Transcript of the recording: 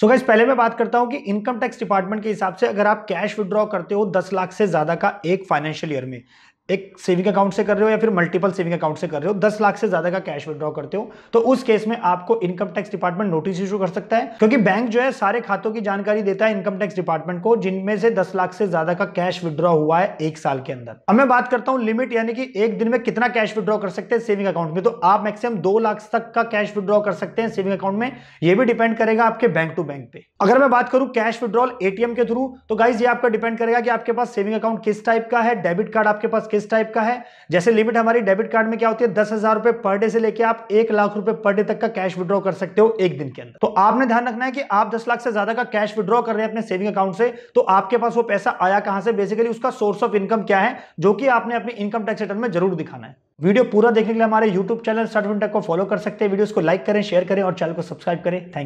सो so guys पहले मैं बात करता हूं कि इनकम टैक्स डिपार्टमेंट के हिसाब से अगर आप कैश विड्रॉ करते हो दस लाख से ज़्यादा का एक फाइनेंशियल ईयर में एक सेविंग अकाउंट से कर रहे हो या फिर मल्टीपल सेविंग अकाउंट से कर रहे हो दस लाख से ज्यादा का कैश विद्रॉ करते हो तो उस केस में आपको income tax department notice issue कर सकता है क्योंकि बैंक जो है सारे खातों की जानकारी देता है इनकम टैक्स डिपार्टमेंट को जिनमें से दस लाख से ज्यादा का कैश विद्रॉ हुआ है एक साल के अंदर अब मैं बात करता हूं लिमिट यानी कि एक दिन में कितना कैश विद्रॉ कर सकते हैं सेविंग अकाउंट में तो आप मैक्सिमम दो लाख तक का कैश विद्रॉ कर सकते हैं सेविंग अकाउंट में यह भी डिपेंड करेगा आपके बैंक टू बैंक पे अगर मैं बात करूं कैश विद्रॉल एटीएम के थ्रू तो गाइज ये आपका डिपेंड करेगा कि आपके पास सेविंग अकाउंट किस टाइप का है डेबिट कार्ड आपके पास किस टाइप का है जैसे लिमिट हमारी डेबिट कार्ड में क्या होती है दस हजार रुपए पर डे से लेकर आप एक लाख रुपए पर डे तक का कैश विड्रॉ कर सकते हो एक दिन के अंदर तो आपने ध्यान रखना है कि आप दस लाख से ज्यादा का कैश विड्रॉ कर रहे हैं अपने सेविंग अकाउंट से तो आपके पास वो पैसा आया कहां से बेसिकली उसका सोर्स ऑफ इनकम क्या है जो कि आपने अपनी इनकम टैक्स रिटर्न में जरूर दिखाना है वीडियो पूरा देखने के लिए हमारे यूट्यूब चैनल सर्ट को फॉलो कर सकते हैं वीडियो को लाइक करें शेयर करें और चैनल को सब्सक्राइब करें थैंक यू